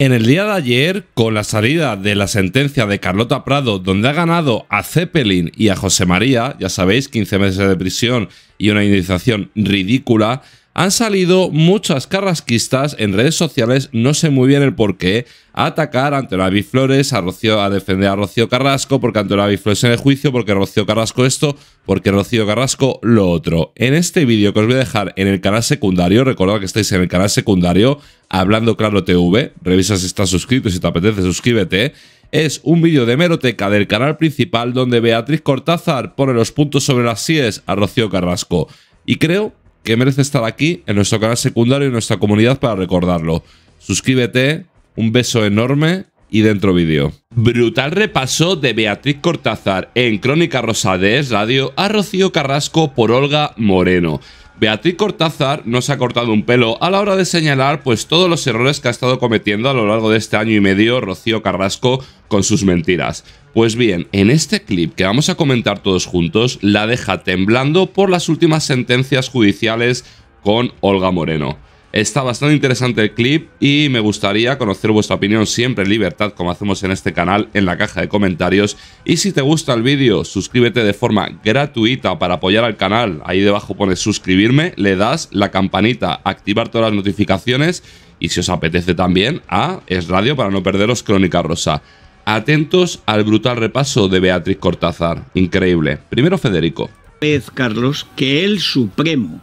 En el día de ayer, con la salida de la sentencia de Carlota Prado, donde ha ganado a Zeppelin y a José María, ya sabéis, 15 meses de prisión y una indemnización ridícula, han salido muchas carrasquistas en redes sociales, no sé muy bien el por qué, a atacar a Antonavi Flores, a, defender a Rocío Carrasco, porque Antonavi Flores en el juicio, porque Rocío Carrasco esto, porque Rocío Carrasco lo otro. En este vídeo que os voy a dejar en el canal secundario, recordad que estáis en el canal secundario, Hablando Claro TV, revisa si estás suscrito, si te apetece suscríbete, es un vídeo de Meroteca, del canal principal donde Beatriz Cortázar pone los puntos sobre las sies a Rocío Carrasco. Y creo que merece estar aquí en nuestro canal secundario y en nuestra comunidad para recordarlo. Suscríbete, un beso enorme y dentro vídeo. Brutal repaso de Beatriz Cortázar en Crónica Rosa Radio a Rocío Carrasco por Olga Moreno. Beatriz Cortázar no se ha cortado un pelo a la hora de señalar pues todos los errores que ha estado cometiendo a lo largo de este año y medio Rocío Carrasco con sus mentiras. Pues bien, en este clip que vamos a comentar todos juntos, la deja temblando por las últimas sentencias judiciales con Olga Moreno. Está bastante interesante el clip y me gustaría conocer vuestra opinión siempre en libertad como hacemos en este canal en la caja de comentarios. Y si te gusta el vídeo, suscríbete de forma gratuita para apoyar al canal. Ahí debajo pones suscribirme, le das la campanita, activar todas las notificaciones y si os apetece también a Es Radio para no perderos Crónica Rosa. Atentos al brutal repaso de Beatriz Cortázar. Increíble. Primero Federico. Es Carlos, que el Supremo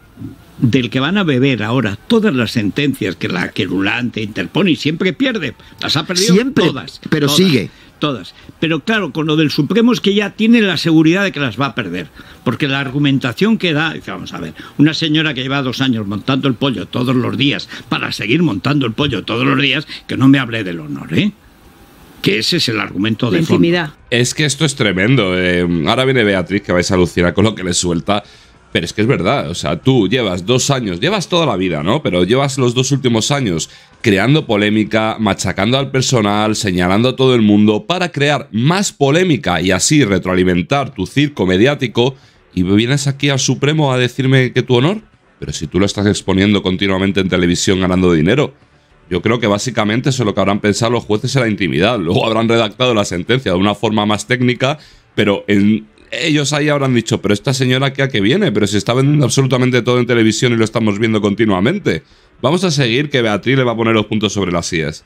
del que van a beber ahora todas las sentencias que la querulante interpone y siempre pierde. Las ha perdido siempre, todas. Pero sigue. Todas. Pero claro, con lo del Supremo es que ya tiene la seguridad de que las va a perder. Porque la argumentación que da, dice, vamos a ver, una señora que lleva dos años montando el pollo todos los días, para seguir montando el pollo todos los días, que no me hable del honor, ¿eh? que ese es el argumento de, de intimidad. Es que esto es tremendo. Eh, ahora viene Beatriz, que vais a alucinar con lo que le suelta. Pero es que es verdad, o sea, tú llevas dos años, llevas toda la vida, ¿no? Pero llevas los dos últimos años creando polémica, machacando al personal, señalando a todo el mundo para crear más polémica y así retroalimentar tu circo mediático y vienes aquí al Supremo a decirme que tu honor, pero si tú lo estás exponiendo continuamente en televisión ganando dinero, yo creo que básicamente eso es lo que habrán pensado los jueces en la intimidad. Luego habrán redactado la sentencia de una forma más técnica, pero en ellos ahí habrán dicho, pero esta señora que a qué viene, pero si está vendiendo absolutamente todo en televisión y lo estamos viendo continuamente. Vamos a seguir que Beatriz le va a poner los puntos sobre las sillas.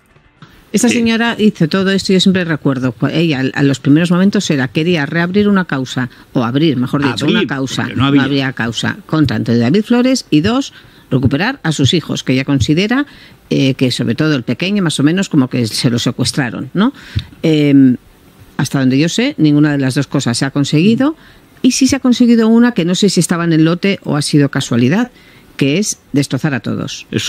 Esta señora hizo todo esto y yo siempre recuerdo, ella a los primeros momentos era, quería reabrir una causa, o abrir, mejor dicho, una causa, no había. causa, contra tanto David Flores y dos, recuperar a sus hijos, que ella considera eh, que sobre todo el pequeño más o menos como que se lo secuestraron, ¿no? Em, hasta donde yo sé, ninguna de las dos cosas se ha conseguido. Y sí se ha conseguido una que no sé si estaba en el lote o ha sido casualidad, que es destrozar a todos. es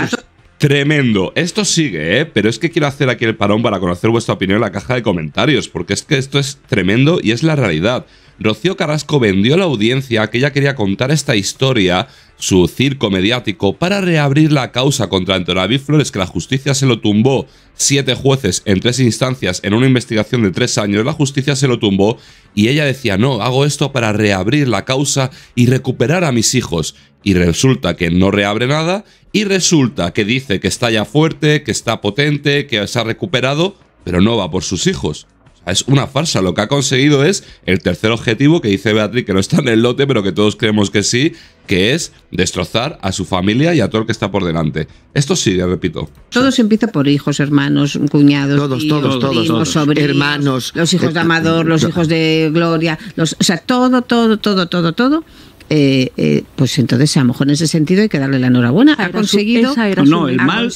tremendo. Esto sigue, ¿eh? pero es que quiero hacer aquí el parón para conocer vuestra opinión en la caja de comentarios, porque es que esto es tremendo y es la realidad. Rocío Carrasco vendió a la audiencia que ella quería contar esta historia, su circo mediático, para reabrir la causa contra Antonio David Flores, que la justicia se lo tumbó. Siete jueces en tres instancias en una investigación de tres años, la justicia se lo tumbó y ella decía, no, hago esto para reabrir la causa y recuperar a mis hijos. Y resulta que no reabre nada y resulta que dice que está ya fuerte, que está potente, que se ha recuperado, pero no va por sus hijos es una farsa. Lo que ha conseguido es el tercer objetivo que dice Beatriz, que no está en el lote, pero que todos creemos que sí, que es destrozar a su familia y a todo el que está por delante. Esto sí, repito. todo se empieza por hijos, hermanos, cuñados, todos, todos, todos, sobrinos, hermanos, los hijos de eh, Amador, los hijos de Gloria, o sea, todo, todo, todo, todo, todo. Eh, eh, pues entonces a lo mejor en ese sentido hay que darle la enhorabuena. Ha conseguido. no, el mal,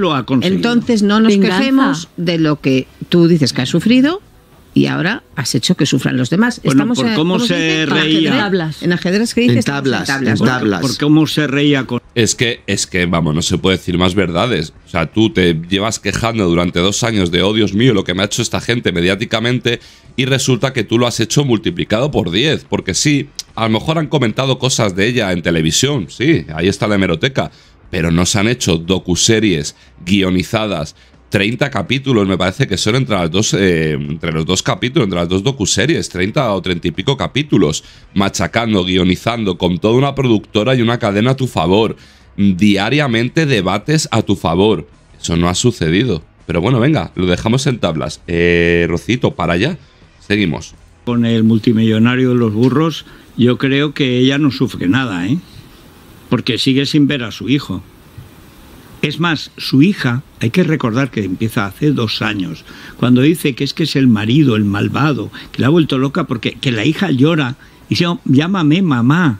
lo ha conseguido. Entonces no nos quejemos de lo que tú dices que has sufrido y ahora has hecho que sufran los demás. Estamos por cómo, se, reía. En ajedrez, en dices. En tablas. En tablas, cómo se reía con. Es que, es que, vamos, no se puede decir más verdades. O sea, tú te llevas quejando durante dos años de, oh Dios mío, lo que me ha hecho esta gente mediáticamente, y resulta que tú lo has hecho multiplicado por diez. Porque sí, a lo mejor han comentado cosas de ella en televisión, sí, ahí está la hemeroteca pero no se han hecho docuseries guionizadas 30 capítulos, me parece que son entre, las dos, eh, entre los dos capítulos, entre las dos docuseries, 30 o 30 y pico capítulos, machacando, guionizando, con toda una productora y una cadena a tu favor, diariamente debates a tu favor. Eso no ha sucedido. Pero bueno, venga, lo dejamos en tablas. Eh, Rocito, para allá, seguimos. Con el multimillonario de los burros, yo creo que ella no sufre nada, ¿eh? Porque sigue sin ver a su hijo. Es más, su hija, hay que recordar que empieza hace dos años, cuando dice que es que es el marido, el malvado, que la ha vuelto loca porque la hija llora y dice, llámame mamá.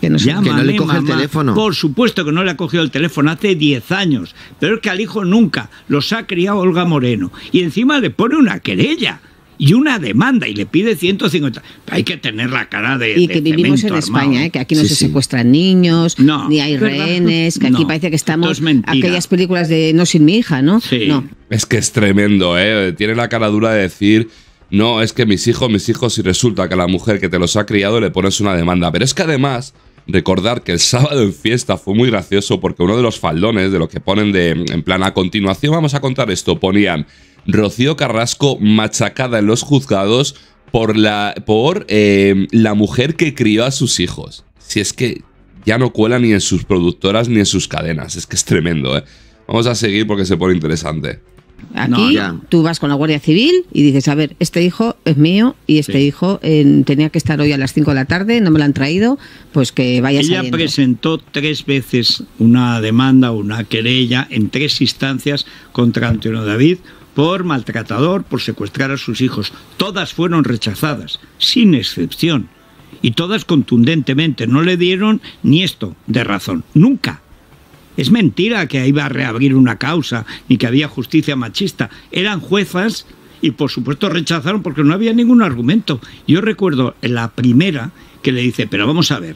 Que no, le coge el teléfono. Por supuesto que no le ha cogido el teléfono hace diez años, pero es que al hijo nunca los ha criado Olga Moreno y encima le pone una querella y una demanda y le pide 150. Hay que tener la cara de. Y que vivimos en España, ¿eh? que aquí no se secuestran niños, ni hay rehenes, que aquí parece que estamos. aquellas películas de No sin mi hija, ¿no? Sí. Es que es tremendo, ¿eh? Tiene la cara dura de decir. No, es que mis hijos, mis hijos, y resulta que a la mujer que te los ha criado le pones una demanda. Pero es que además, recordar que el sábado en fiesta fue muy gracioso porque uno de los faldones de lo que ponen de en plan a continuación vamos a contar esto ponían Rocío Carrasco machacada en los juzgados por la, por, eh, la mujer que crió a sus hijos. Si es que ya no cuela ni en sus productoras ni en sus cadenas, es que es tremendo, ¿eh? Vamos a seguir porque se pone interesante. Aquí tú vas con la Guardia Civil y dices, a ver, este hijo es mío y este hijo tenía que estar hoy a las 5 de la tarde, no me lo han traído, pues que vaya Ella presentó tres veces una demanda, una querella en tres instancias contra Antonio David por maltratador, por secuestrar a sus hijos. Todas fueron rechazadas, sin excepción. Y todas contundentemente. No le dieron ni esto de razón. Nunca. Es mentira que iba a reabrir una causa ni que había justicia machista. Eran juezas y por supuesto rechazaron porque no había ningún argumento. Yo recuerdo la primera que le dice, pero vamos a ver,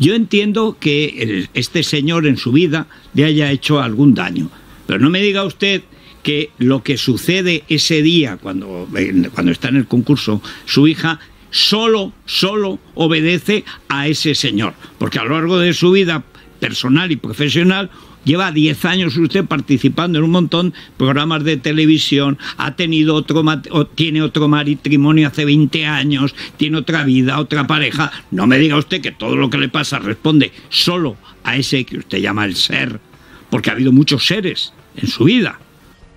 yo entiendo que este señor en su vida le haya hecho algún daño, pero no me diga usted que lo que sucede ese día cuando, cuando está en el concurso su hija solo, solo obedece a ese señor, porque a lo largo de su vida personal y profesional Lleva 10 años usted participando en un montón de programas de televisión, ha tenido otro tiene otro matrimonio hace 20 años, tiene otra vida, otra pareja. No me diga usted que todo lo que le pasa responde solo a ese que usted llama el ser, porque ha habido muchos seres en su vida.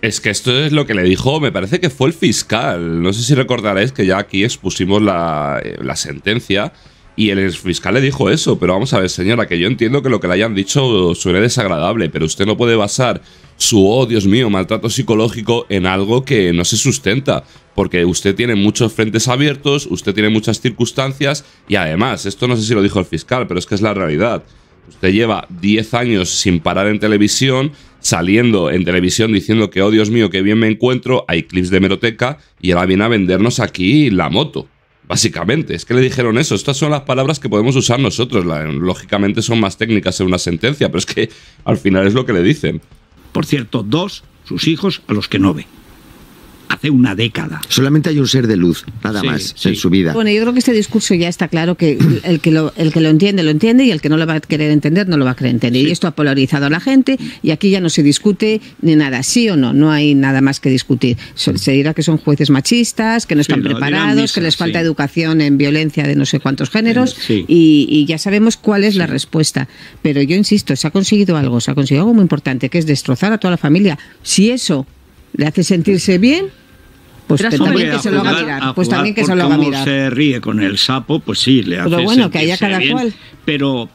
Es que esto es lo que le dijo, me parece que fue el fiscal. No sé si recordaréis que ya aquí expusimos la, eh, sentencia y el fiscal le dijo eso. Pero vamos a ver, señora, que yo entiendo que lo que le hayan dicho suene desagradable, pero usted no puede basar su, oh Dios mío, maltrato psicológico en algo que no se sustenta. Porque usted tiene muchos frentes abiertos, usted tiene muchas circunstancias y además, esto no sé si lo dijo el fiscal, pero es que es la realidad usted lleva 10 años sin parar en televisión, saliendo en televisión diciendo que, oh Dios mío, qué bien me encuentro, hay clips de meroteca y ahora viene a vendernos aquí la moto. Básicamente, es que le dijeron eso. Estas son las palabras que podemos usar nosotros. Lógicamente son más técnicas en una sentencia, pero es que al final es lo que le dicen. Por cierto, dos, sus hijos a los que no ve hace una década. Solamente hay un ser de luz, nada más, en su vida. Bueno, yo creo que este discurso ya está claro que el que lo, el que lo entiende, lo entiende y el que no lo va a querer entender, no lo va a querer entender. Y esto ha polarizado a la gente y aquí ya no se discute ni nada, sí o no, no hay nada más que discutir. Mm. Se dirá que son jueces machistas, que no están preparados, que les falta educación en violencia de no sé cuántos géneros y, ya sabemos cuál es la respuesta. Pero yo insisto, se ha conseguido algo, se ha conseguido algo muy importante, que es destrozar a toda la familia. Si eso le hace sentirse bien, pues también que se lo mirar. también que se lo mirar. se ríe con el sapo, pues sí, le hace Pero bueno, que haya cada cual. Pero,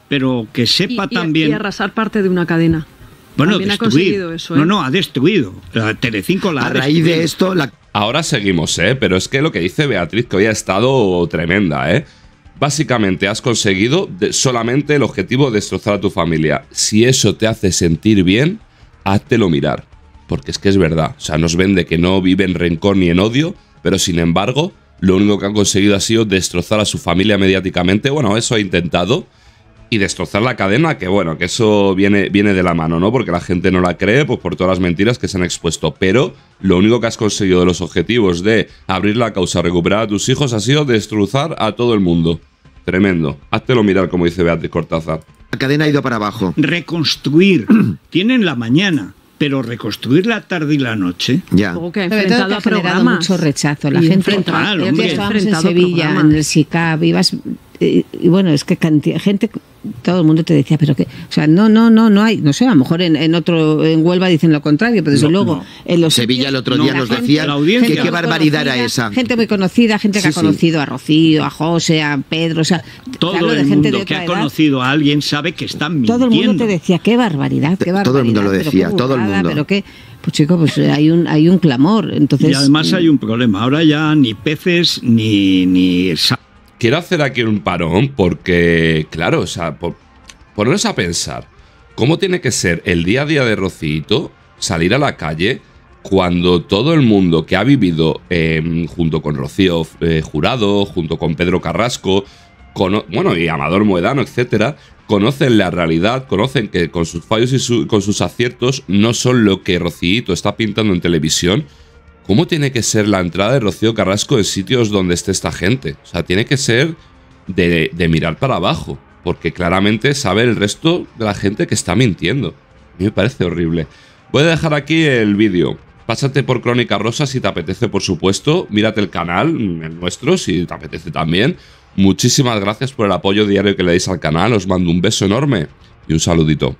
que sepa también... Y arrasar parte de una cadena. Bueno, eso, No, ¿eh? no, ha destruido. La Telecinco la raíz de esto... Ahora seguimos, ¿eh? Pero es que lo que dice Beatriz, que hoy ha estado tremenda, ¿eh? Básicamente has conseguido solamente el objetivo de destrozar a tu familia. Si eso te hace sentir bien, háztelo mirar porque es que es verdad. O sea, nos vende que no vive en rencor ni en odio, pero sin embargo, lo único que han conseguido ha sido destrozar a su familia mediáticamente. Bueno, eso ha intentado. Y destrozar la cadena, que bueno, que eso viene, viene de la mano, ¿no? Porque la gente no la cree, pues por todas las mentiras que se han expuesto. Pero lo único que has conseguido de los objetivos de abrir la causa, recuperar a tus hijos, ha sido destrozar a todo el mundo. Tremendo. Háztelo mirar, como dice Beatriz Cortázar. La cadena ha ido para abajo. Reconstruir. Tienen la mañana pero reconstruir la tarde y la noche. Ya. que ha enfrentado mucho rechazo. La y gente enfrentado, hombre, enfrentado en Sevilla, en el SICAP, ibas y, bueno, es que gente, todo el mundo te decía, pero que, o sea, no, no, no, no hay, no sé, a lo mejor en, otro, en Huelva dicen lo contrario, pero desde luego, en los Sevilla el otro día nos decía que qué barbaridad era esa. Gente muy conocida, gente que ha conocido a Rocío, a José, a Pedro, o sea, todo el de gente mundo que ha conocido a alguien sabe que están mintiendo. Todo el mundo te decía, qué barbaridad, qué barbaridad. Todo el mundo lo decía, todo el mundo. Pero que, pues chicos, pues eh, hay un, hay un clamor, entonces. Y además hay un problema, ahora ya ni peces ni, ni quiero hacer aquí un parón porque, claro, o sea, a pensar, ¿cómo tiene que ser el día a día de Rocito salir a la calle cuando todo el mundo que ha vivido em, junto con Rocío eh, Jurado, junto con Pedro Carrasco, con, bueno, y Amador Moedano, etcétera, conocen la realidad, conocen que con sus fallos y con sus aciertos no son lo que Rocito está pintando en televisión? ¿Cómo tiene que ser la entrada de Rocío Carrasco en sitios donde esté esta gente? O sea, tiene que ser de, mirar para abajo, porque claramente sabe el resto de la gente que está mintiendo. A mí me parece horrible. Voy a dejar aquí el vídeo. Pásate por Crónica Rosa si te apetece, por supuesto. Mírate el canal, mm, el nuestro, si te apetece también. Muchísimas gracias por el apoyo diario que le dais al canal. Os mando un beso enorme y un saludito.